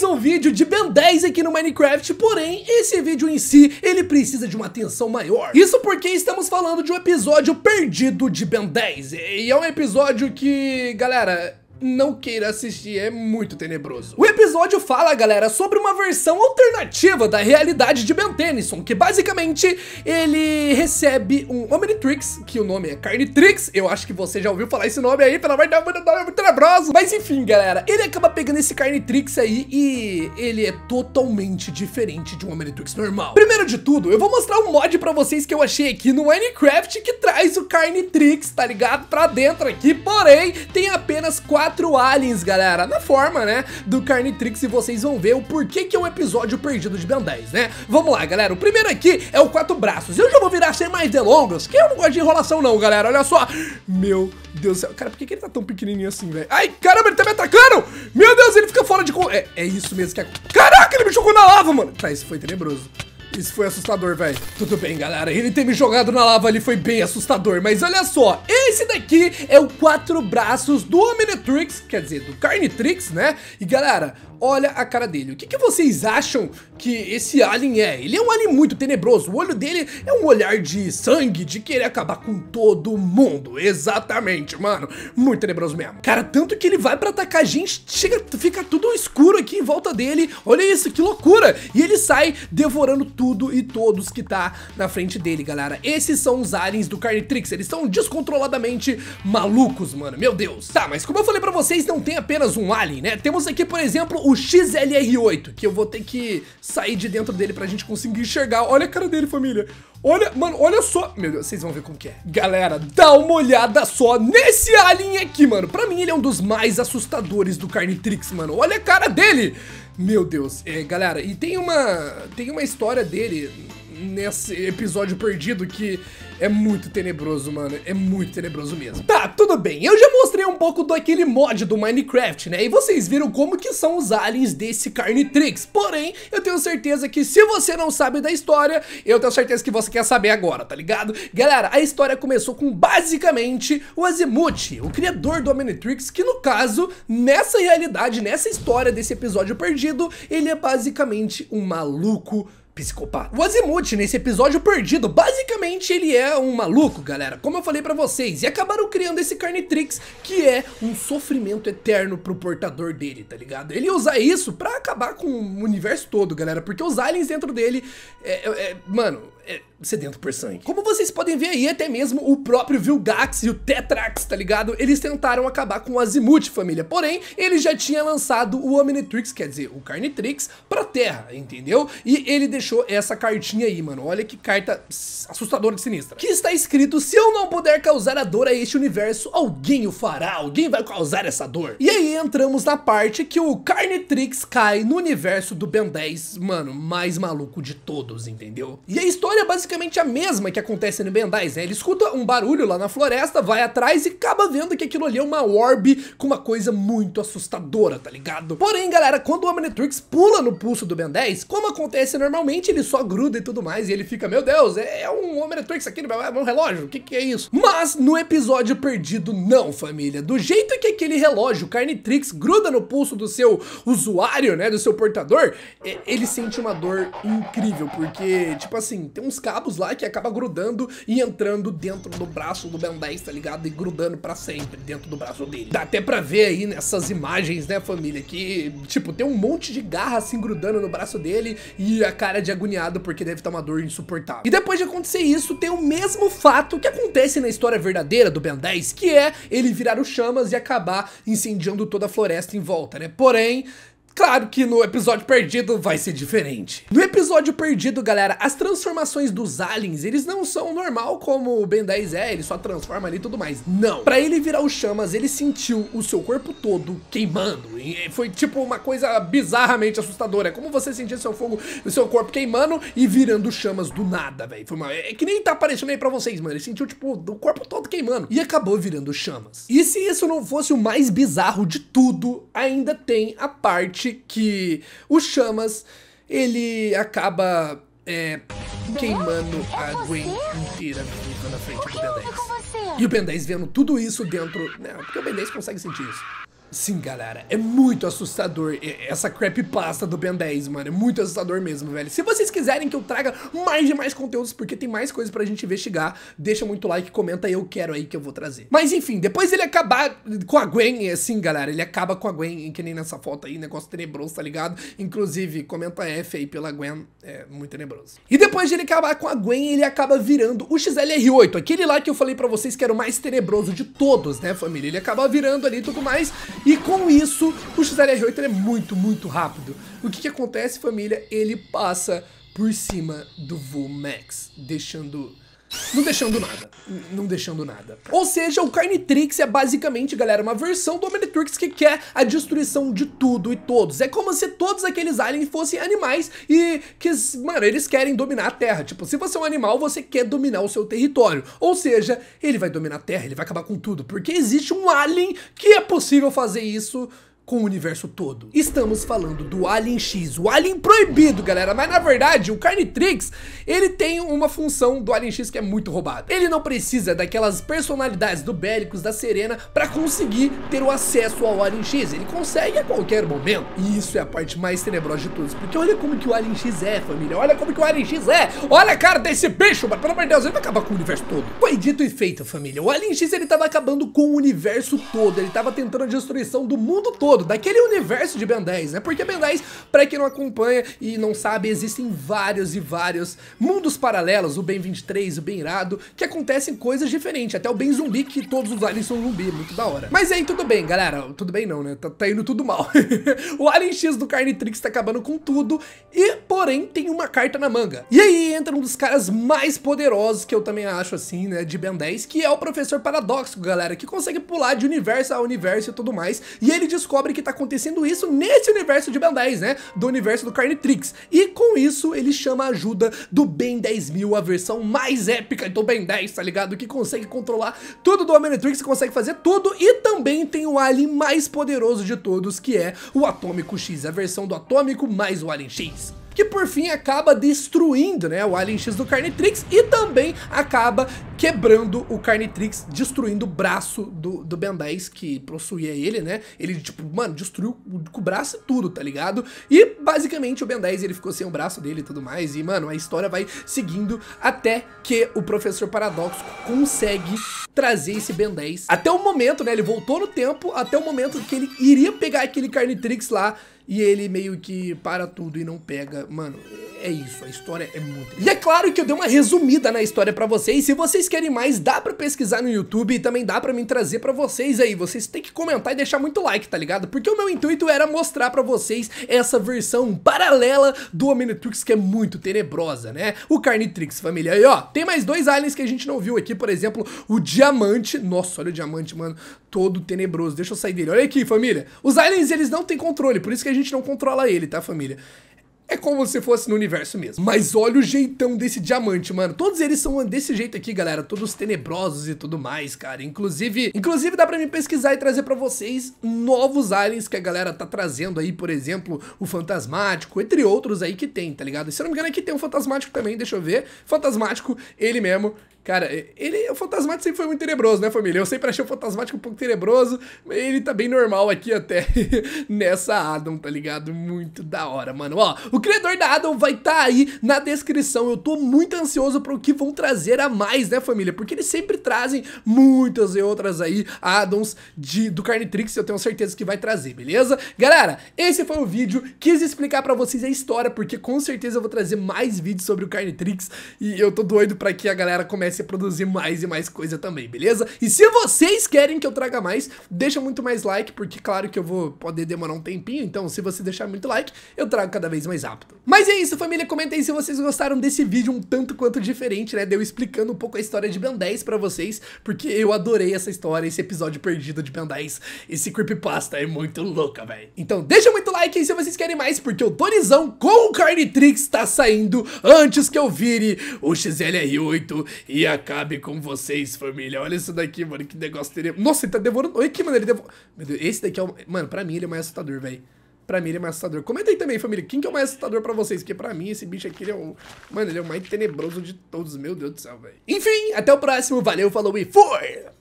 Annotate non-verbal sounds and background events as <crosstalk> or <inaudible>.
mais um vídeo de Ben 10 aqui no Minecraft, porém, esse vídeo em si, ele precisa de uma atenção maior. Isso porque estamos falando de um episódio perdido de Ben 10, e é um episódio que, galera, não queira assistir, é muito tenebroso. O episódio fala, galera, sobre uma versão alternativa da realidade de Ben Tennyson, que basicamente ele recebe um Omnitrix, que o nome é Carnitrix, eu acho que você já ouviu falar esse nome aí, pelo amor de Deus, é muito tenebroso. Mas enfim, galera, ele acaba pegando esse Carnitrix aí e ele é totalmente diferente de um Omnitrix normal. Primeiro de tudo, eu vou mostrar um mod pra vocês que eu achei aqui no Minecraft que traz o Carnitrix, tá ligado? Pra dentro aqui, porém, tem apenas quatro quatro aliens, galera, na forma, né, do Carnitrix e vocês vão ver o porquê que é um episódio perdido de Ben 10, né? Vamos lá, galera, o primeiro aqui é o Quatro Braços, eu já vou virar sem mais delongas, que eu não gosto de enrolação não, galera, olha só, meu Deus do céu, cara, por que, que ele tá tão pequenininho assim, velho? Ai, caramba, ele tá me atacando! Meu Deus, ele fica fora de... É, é isso mesmo que é... Caraca, ele me jogou na lava, mano! Tá, isso foi tenebroso. Isso foi assustador, velho. Tudo bem, galera. Ele ter me jogado na lava ali foi bem assustador. Mas olha só, esse daqui é o quatro braços do Omnitrix, quer dizer, do Carnitrix, né? E, galera, olha a cara dele. O que, que vocês acham que esse alien é? Ele é um alien muito tenebroso. O olho dele é um olhar de sangue, de querer acabar com todo mundo. Exatamente, mano. Muito tenebroso mesmo. Cara, tanto que ele vai pra atacar a gente, chega, fica tudo escuro aqui em volta dele. Olha isso, que loucura. E ele sai devorando tudo tudo e todos que tá na frente dele, galera. Esses são os aliens do Carnitrix, eles são descontroladamente malucos, mano, meu Deus. Tá, mas como eu falei pra vocês, não tem apenas um alien, né? Temos aqui, por exemplo, o XLR8, que eu vou ter que sair de dentro dele pra gente conseguir enxergar. Olha a cara dele, família. Olha, mano, olha só. Meu Deus, vocês vão ver como que é. Galera, dá uma olhada só nesse alien aqui, mano. Pra mim, ele é um dos mais assustadores do Carnitrix, mano. Olha a cara dele. Meu Deus, é, galera, e tem uma, tem uma história dele nesse episódio perdido que é muito tenebroso, mano. É muito tenebroso mesmo. Tá, tudo bem. Eu já mostrei um pouco daquele mod do Minecraft, né? E vocês viram como que são os aliens desse Carnitrix. Porém, eu tenho certeza que se você não sabe da história, eu tenho certeza que você quer saber agora, tá ligado? Galera, a história começou com basicamente o Azimuth, o criador do Omnitrix, que no caso, nessa realidade, nessa história desse episódio perdido, ele é basicamente um maluco psicopata. O Azimuth, nesse episódio perdido, basicamente ele é um maluco, galera, como eu falei pra vocês, e acabaram criando esse Carnitrix, que é um sofrimento eterno pro portador dele, tá ligado? Ele usa isso pra acabar com o universo todo, galera, porque os aliens dentro dele, é, é, é mano, é, sedento por sangue. Como vocês podem ver aí, até mesmo o próprio Vilgax e o Tetrax, tá ligado? Eles tentaram acabar com o Azimuth, família. Porém, ele já tinha lançado o Omnitrix, quer dizer, o Carnitrix, pra Terra, entendeu? E ele deixou essa cartinha aí, mano. Olha que carta assustadora de sinistra. Que está escrito, se eu não puder causar a dor a este universo, alguém o fará, alguém vai causar essa dor. E aí entramos na parte que o Carnitrix cai no universo do Ben 10, mano, mais maluco de todos, entendeu? E a história é basicamente a mesma que acontece no Ben 10, né? Ele escuta um barulho lá na floresta, vai atrás e acaba vendo que aquilo ali é uma orb com uma coisa muito assustadora, tá ligado? Porém, galera, quando o Omnitrix pula no pulso do Ben 10, como acontece normalmente, ele só gruda e tudo mais, e ele fica, meu Deus, é, é um Omnitrix aqui, é um relógio, o que que é isso? Mas no episódio perdido, não, família. Do jeito que aquele relógio, o Carnitrix, gruda no pulso do seu usuário, né, do seu portador, é, ele sente uma dor incrível, porque, tipo assim, tem uns cabos lá que acaba grudando e entrando dentro do braço do Ben 10, tá ligado? E grudando pra sempre dentro do braço dele. Dá até pra ver aí nessas imagens, né, família, que, tipo, tem um monte de garra assim grudando no braço dele e a cara de agoniado porque deve estar tá uma dor insuportável. E depois de acontecer isso, tem o mesmo fato que acontece na história verdadeira do Ben 10, que é ele virar o chamas e acabar incendiando toda a floresta em volta, né? Porém, Claro que no episódio perdido vai ser diferente. No episódio perdido, galera, as transformações dos aliens, eles não são normal como o Ben 10 é, ele só transforma ali e tudo mais. Não. Pra ele virar o Chamas, ele sentiu o seu corpo todo queimando. E foi tipo uma coisa bizarramente assustadora. É como você sentir seu fogo, o seu corpo queimando e virando chamas do nada, velho. uma... É, é que nem tá aparecendo aí pra vocês, mano. Ele sentiu, tipo, o corpo todo queimando e acabou virando chamas. E se isso não fosse o mais bizarro de tudo, ainda tem a parte parte que o Chamas, ele acaba é, queimando é a Gwen inteira viva na frente do Ben 10. E o Ben 10 vendo tudo isso dentro... Não, né, porque o Ben 10 consegue sentir isso. Sim, galera, é muito assustador essa creepypasta do Ben 10, mano. É muito assustador mesmo, velho. Se vocês quiserem que eu traga mais e mais conteúdos, porque tem mais coisas pra gente investigar, deixa muito like, comenta aí, eu quero aí que eu vou trazer. Mas enfim, depois ele acabar com a Gwen, assim, galera, ele acaba com a Gwen, que nem nessa foto aí, negócio tenebroso, tá ligado? Inclusive, comenta F aí pela Gwen, é muito tenebroso. E depois de ele acabar com a Gwen, ele acaba virando o XLR8, aquele lá que eu falei pra vocês que era o mais tenebroso de todos, né, família? Ele acaba virando ali e tudo mais... E com isso, o XLR8 é muito, muito rápido. O que, que acontece, família? Ele passa por cima do Vulmax, deixando não deixando nada. Não deixando nada. Ou seja, o Carnitrix é basicamente, galera, uma versão do Omnitrix que quer a destruição de tudo e todos. É como se todos aqueles aliens fossem animais e que, mano, eles querem dominar a Terra. Tipo, se você é um animal, você quer dominar o seu território. Ou seja, ele vai dominar a Terra, ele vai acabar com tudo. Porque existe um alien que é possível fazer isso com o universo todo. Estamos falando do Alien X, o Alien proibido, galera, mas na verdade o Carnitrix, ele tem uma função do Alien X que é muito roubada. Ele não precisa daquelas personalidades do Bélicos, da Serena, para conseguir ter o acesso ao Alien X, ele consegue a qualquer momento. E isso é a parte mais tenebrosa de todos, porque olha como que o Alien X é, família, olha como que o Alien X é, olha a cara desse bicho, mano, pelo amor de Deus, ele vai acabar com o universo todo. Foi dito e feito, família, o Alien X ele tava acabando com o universo todo, ele tava tentando a destruição do mundo todo, todo, daquele universo de Ben 10, né? Porque Ben 10, pra quem não acompanha e não sabe, existem vários e vários mundos paralelos, o Ben 23, o Ben Irado, que acontecem coisas diferentes, até o Ben Zumbi, que todos os aliens são zumbi, muito da hora. Mas aí, tudo bem, galera, tudo bem não, né? Tá, tá indo tudo mal. <laughs> o Alien X do Carnitrix tá acabando com tudo, e porém tem uma carta na manga. E aí entra um dos caras mais poderosos, que eu também acho assim, né, de Ben 10, que é o Professor Paradoxo, galera, que consegue pular de universo a universo e tudo mais, e ele descobre descobre que tá acontecendo isso nesse universo de Ben 10, né? Do universo do Carnitrix. E com isso, ele chama a ajuda do Ben 10 mil, a versão mais épica do Ben 10, tá ligado? Que consegue controlar tudo do Omnitrix, consegue fazer tudo e também tem o alien mais poderoso de todos, que é o Atômico X, a versão do Atômico mais o Alien X que por fim acaba destruindo né, o Alien X do Carnitrix e também acaba quebrando o Carnitrix, destruindo o braço do, do Ben 10 que possuía ele, né? Ele, tipo, mano, destruiu o braço e tudo, tá ligado? E basicamente o Ben 10 ele ficou sem o braço dele e tudo mais, e mano, a história vai seguindo até que o Professor Paradoxo consegue trazer esse Ben 10. Até o momento, né, ele voltou no tempo, até o momento que ele iria pegar aquele Carnitrix lá e ele meio que para tudo e não pega. Mano, é isso, a história é muito. E é claro que eu dei uma resumida na história pra vocês. Se vocês querem mais, dá pra pesquisar no YouTube e também dá pra mim trazer pra vocês aí. Vocês têm que comentar e deixar muito like, tá ligado? Porque o meu intuito era mostrar pra vocês essa versão paralela do Omnitrix que é muito tenebrosa, né? O Carnitrix, família. E ó, tem mais dois aliens que a gente não viu aqui, por exemplo, o Diamante. Nossa, olha o Diamante, mano, todo tenebroso. Deixa eu sair dele. Olha aqui, família. Os aliens, eles não têm controle, por isso que a gente não controla ele, tá, família? É como se fosse no universo mesmo. Mas olha o jeitão desse diamante, mano. Todos eles são desse jeito aqui, galera. Todos tenebrosos e tudo mais, cara. Inclusive, inclusive dá pra mim pesquisar e trazer pra vocês novos aliens que a galera tá trazendo aí. Por exemplo, o Fantasmático, entre outros aí que tem, tá ligado? se eu não me engano, aqui tem um Fantasmático também, deixa eu ver. Fantasmático, ele mesmo Cara, ele, o Fantasmático sempre foi muito tenebroso, né, família? Eu sempre achei o Fantasmático um pouco tenebroso, mas ele tá bem normal aqui até <laughs> nessa Adam, tá ligado? Muito da hora, mano. Ó, o criador da Adam vai estar tá aí na descrição. Eu tô muito ansioso pro que vão trazer a mais, né, família? Porque eles sempre trazem muitas e outras aí Adams de, do Carnitrix, eu tenho certeza que vai trazer, beleza? Galera, esse foi o vídeo. Quis explicar pra vocês a história, porque com certeza eu vou trazer mais vídeos sobre o Carnitrix e eu tô doido pra que a galera comece comece a produzir mais e mais coisa também, beleza? E se vocês querem que eu traga mais, deixa muito mais like, porque claro que eu vou poder demorar um tempinho, então se você deixar muito like, eu trago cada vez mais rápido. Mas é isso, família, comenta aí se vocês gostaram desse vídeo um tanto quanto diferente, né? Deu explicando um pouco a história de Ben 10 pra vocês, porque eu adorei essa história, esse episódio perdido de Ben 10, esse creepypasta é muito louca, velho. Então deixa muito like aí se vocês querem mais, porque o Donizão com o Carnitrix tá saindo antes que eu vire o XLR8 e e acabe com vocês, família. Olha isso daqui, mano, que negócio teria. Nossa, ele tá devorando. Olha aqui, mano, ele devorou. esse daqui é o. Mano, pra mim ele é mais assustador, velho. Pra mim ele é mais assustador. Comenta aí também, família, quem que é o mais assustador pra vocês? Porque pra mim esse bicho aqui, ele é o. Mano, ele é o mais tenebroso de todos. Meu Deus do céu, velho. Enfim, até o próximo. Valeu, falou e fui!